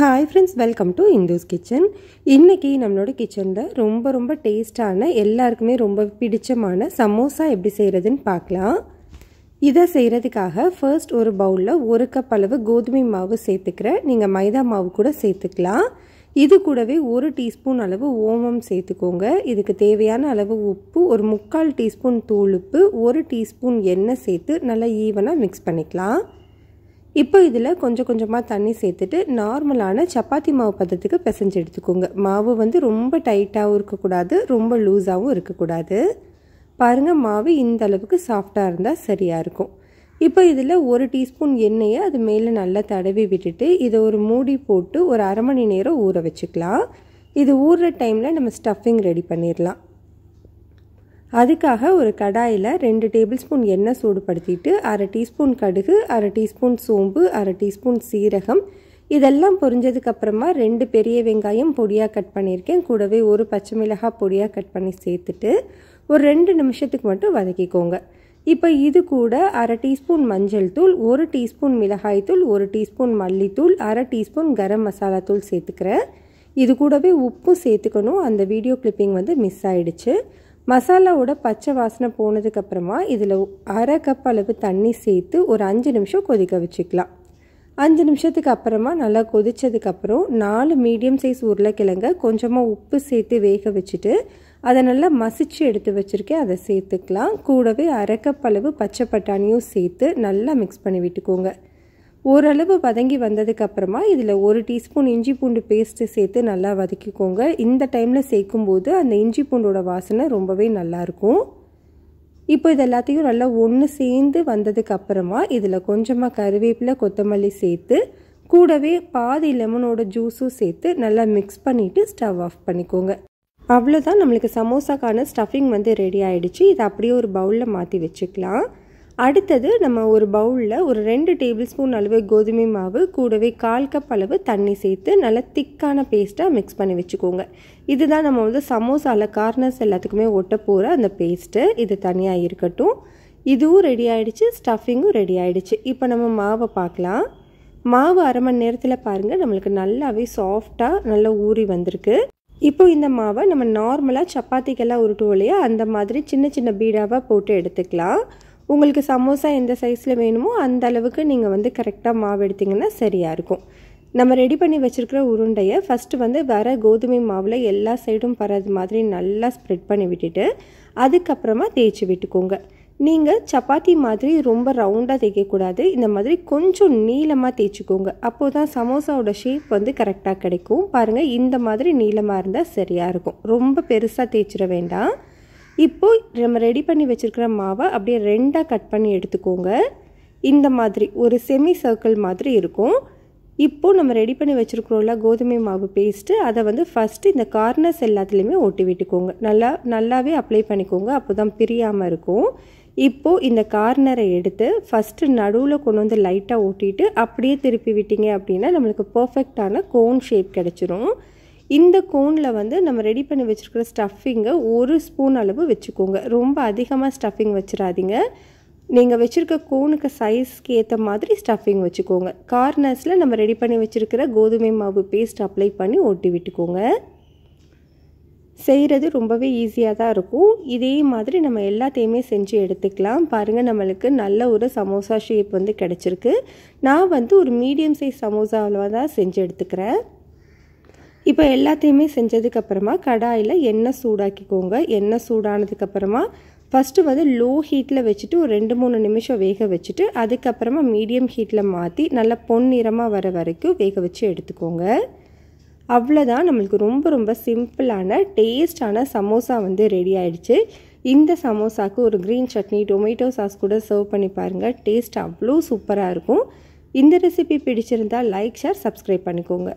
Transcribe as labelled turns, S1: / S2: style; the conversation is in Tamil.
S1: hi friends welcome to Indu's kitchen இன்றைக்கி நம்மளோட கிச்சனில் ரொம்ப ரொம்ப டேஸ்ட்டான எல்லாருக்குமே ரொம்ப பிடிச்சமான சமோசா எப்படி செய்கிறதுன்னு பார்க்கலாம் இதை செய்கிறதுக்காக ஃபர்ஸ்ட் ஒரு பவுலில் ஒரு கப் அளவு கோதுமை மாவு சேர்த்துக்கிறேன் நீங்கள் மைதா மாவு கூட சேர்த்துக்கலாம் இது கூடவே ஒரு டீஸ்பூன் அளவு ஓமம் சேர்த்துக்கோங்க இதுக்கு தேவையான அளவு உப்பு ஒரு முக்கால் டீஸ்பூன் தூளுப்பு ஒரு டீஸ்பூன் எண்ணெய் சேர்த்து நல்லா ஈவனாக மிக்ஸ் பண்ணிக்கலாம் இப்போ இதில் கொஞ்சம் கொஞ்சமாக தண்ணி சேர்த்துட்டு நார்மலான சப்பாத்தி மாவு பதத்துக்கு பிசைஞ்சு எடுத்துக்கோங்க மாவு வந்து ரொம்ப டைட்டாகவும் இருக்கக்கூடாது ரொம்ப லூஸாகவும் இருக்கக்கூடாது பாருங்கள் மாவு இந்த அளவுக்கு சாஃப்டாக இருந்தால் சரியாக இருக்கும் இப்போ இதில் ஒரு டீஸ்பூன் எண்ணெயை அது மேலே நல்லா தடவி விட்டுட்டு இதை ஒரு மூடி போட்டு ஒரு அரை மணி நேரம் ஊற வச்சுக்கலாம் இது ஊறுற டைமில் நம்ம ஸ்டஃபிங் ரெடி பண்ணிடலாம் அதுக்காக ஒரு கடாயில் ரெண்டு டேபிள் ஸ்பூன் எண்ணெய் சூடுபடுத்திட்டு அரை டீஸ்பூன் கடுகு அரை டீஸ்பூன் சோம்பு அரை டீஸ்பூன் சீரகம் இதெல்லாம் பொரிஞ்சதுக்கப்புறமா ரெண்டு பெரிய வெங்காயம் பொடியாக கட் பண்ணியிருக்கேன் கூடவே ஒரு பச்சை மிளகாய் பொடியாக கட் பண்ணி சேர்த்துட்டு ஒரு ரெண்டு நிமிஷத்துக்கு மட்டும் வதக்கிக்கோங்க இப்போ இது கூட அரை டீஸ்பூன் மஞ்சள் தூள் ஒரு டீஸ்பூன் மிளகாய் தூள் ஒரு டீஸ்பூன் மல்லித்தூள் அரை டீஸ்பூன் கரம் மசாலா தூள் சேர்த்துக்கிறேன் இது கூடவே உப்பும் சேர்த்துக்கணும் அந்த வீடியோ கிளிப்பிங் வந்து மிஸ் ஆயிடுச்சு மசாலாவோட பச்சை வாசனை போனதுக்கப்புறமா இதில் அரை கப் அளவு தண்ணி சேர்த்து ஒரு அஞ்சு நிமிஷம் கொதிக்க வச்சுக்கலாம் அஞ்சு நிமிஷத்துக்கு அப்புறமா நல்லா கொதித்ததுக்கப்புறம் நாலு மீடியம் சைஸ் உருளைக்கிழங்க கொஞ்சமாக உப்பு சேர்த்து வேக வச்சுட்டு அதை நல்லா மசித்து எடுத்து வச்சுருக்கேன் அதை சேர்த்துக்கலாம் கூடவே கப் அளவு பச்சை பட்டாணியும் சேர்த்து நல்லா மிக்ஸ் பண்ணி விட்டுக்கோங்க ஓரளவு வதங்கி வந்ததுக்கப்புறமா இதில் ஒரு டீஸ்பூன் இஞ்சி பூண்டு பேஸ்ட்டு சேர்த்து நல்லா வதக்கிக்கோங்க இந்த டைமில் சேர்க்கும்போது அந்த இஞ்சி பூண்டோட வாசனை ரொம்பவே நல்லாயிருக்கும் இப்போ இது எல்லாத்தையும் நல்லா ஒன்று சேர்ந்து வந்ததுக்கப்புறமா இதில் கொஞ்சமாக கருவேப்பிலை கொத்தமல்லி சேர்த்து கூடவே பாதி லெமனோட ஜூஸும் சேர்த்து நல்லா மிக்ஸ் பண்ணிவிட்டு ஸ்டவ் ஆஃப் பண்ணிக்கோங்க அவ்வளோதான் நம்மளுக்கு சமோசாக்கான ஸ்டஃபிங் வந்து ரெடி ஆகிடுச்சு இதை அப்படியே ஒரு பவுலில் மாற்றி வச்சுக்கலாம் அடுத்தது நம்ம ஒரு பவுலில் ஒரு ரெண்டு டேபிள் ஸ்பூன் அளவு கோதுமை மாவு கூடவே கால் கப் அளவு தண்ணி சேர்த்து நல்லா திக்கான பேஸ்ட்டாக மிக்ஸ் பண்ணி வச்சுக்கோங்க இதுதான் நம்ம வந்து சமோசாவில் கார்னர்ஸ் எல்லாத்துக்குமே ஒட்ட போகிற அந்த பேஸ்ட்டு இது தனியாக இருக்கட்டும் இதுவும் ரெடி ஆகிடுச்சு ஸ்டஃபிங்கும் ரெடி ஆகிடுச்சு இப்போ நம்ம மாவை பார்க்கலாம் மாவு அரை மணி நேரத்தில் பாருங்கள் நம்மளுக்கு நல்லாவே சாஃப்டாக நல்லா ஊறி வந்திருக்கு இப்போ இந்த மாவை நம்ம நார்மலாக சப்பாத்திக்கெல்லாம் உருட்டுவோம் இல்லையா அந்த மாதிரி சின்ன சின்ன பீடாவாக போட்டு எடுத்துக்கலாம் உங்களுக்கு சமோசா எந்த சைஸில் வேணுமோ அந்த அளவுக்கு நீங்கள் வந்து கரெக்டாக மாவு எடுத்திங்கன்னா சரியாக இருக்கும் நம்ம ரெடி பண்ணி வச்சுருக்கிற உருண்டையை ஃபஸ்ட்டு வந்து வர கோதுமை மாவில் எல்லா சைடும் பரது மாதிரி நல்லா ஸ்ப்ரெட் பண்ணி விட்டுட்டு அதுக்கப்புறமா தேய்ச்சி விட்டுக்கோங்க நீங்கள் சப்பாத்தி மாதிரி ரொம்ப ரவுண்டாக தேய்க்கக்கூடாது இந்த மாதிரி கொஞ்சம் நீளமாக தேய்ச்சிக்கோங்க அப்போது தான் சமோசாவோட ஷேப் வந்து கரெக்டாக கிடைக்கும் பாருங்கள் இந்த மாதிரி நீளமாக இருந்தால் சரியாக இருக்கும் ரொம்ப பெருசாக தேய்ச்சிட வேண்டாம் இப்போது நம்ம ரெடி பண்ணி வச்சுருக்கிற மாவை அப்படியே ரெண்டாக கட் பண்ணி எடுத்துக்கோங்க இந்த மாதிரி ஒரு செமி சர்க்கிள் மாதிரி இருக்கும் இப்போது நம்ம ரெடி பண்ணி வச்சுருக்கிறோம்ல கோதுமை மாவு பேஸ்ட்டு அதை வந்து ஃபஸ்ட்டு இந்த கார்னர்ஸ் எல்லாத்துலேயுமே ஓட்டி விட்டுக்கோங்க நல்லா நல்லாவே அப்ளை பண்ணிக்கோங்க அப்போ தான் பிரியாமல் இருக்கும் இப்போது இந்த கார்னரை எடுத்து ஃபஸ்ட்டு நடுவில் கொண்டு வந்து லைட்டாக ஓட்டிட்டு அப்படியே திருப்பி விட்டீங்க அப்படின்னா நம்மளுக்கு பர்ஃபெக்டான கோன் ஷேப் கிடச்சிரும் இந்த கோனில் வந்து நம்ம ரெடி பண்ணி வச்சுருக்கிற ஸ்டஃபிங்கை ஒரு ஸ்பூன் அளவு வச்சுக்கோங்க ரொம்ப அதிகமாக ஸ்டஃபிங் வச்சிடாதீங்க நீங்கள் வச்சுருக்க கோனுக்கு சைஸ்க்கு ஏற்ற மாதிரி ஸ்டஃபிங் வச்சுக்கோங்க கார்னர்ஸில் நம்ம ரெடி பண்ணி வச்சுருக்கிற கோதுமை மாவு பேஸ்ட் அப்ளை பண்ணி ஓட்டி விட்டுக்கோங்க செய்கிறது ரொம்பவே ஈஸியாக தான் இருக்கும் இதே மாதிரி நம்ம எல்லாத்தையுமே செஞ்சு எடுத்துக்கலாம் பாருங்கள் நம்மளுக்கு நல்ல ஒரு சமோசா ஷேப் வந்து கிடச்சிருக்கு நான் வந்து ஒரு மீடியம் சைஸ் சமோசாவில் தான் செஞ்சு எடுத்துக்கிறேன் இப்போ எல்லாத்தையுமே செஞ்சதுக்கப்புறமா கடாயில் எண்ணெய் சூடாக்கிக்கோங்க எண்ணெய் சூடானதுக்கப்புறமா ஃபஸ்ட்டு வந்து லோ ஹீட்டில் வச்சுட்டு ஒரு ரெண்டு மூணு நிமிஷம் வேக வச்சுட்டு அதுக்கப்புறமா மீடியம் ஹீட்டில் மாற்றி நல்லா பொன்னிறமாக வர வரைக்கும் வேக வச்சு எடுத்துக்கோங்க அவ்வளோதான் நம்மளுக்கு ரொம்ப ரொம்ப சிம்பிளான டேஸ்டான சமோசா வந்து ரெடி ஆயிடுச்சு இந்த சமோசாவுக்கு ஒரு க்ரீன் சட்னி டொமேட்டோ சாஸ் கூட சர்வ் பண்ணி பாருங்கள் டேஸ்ட் அவ்வளோ சூப்பராக இருக்கும் இந்த ரெசிபி பிடிச்சிருந்தால் லைக் ஷேர் சப்ஸ்கிரைப் பண்ணிக்கோங்க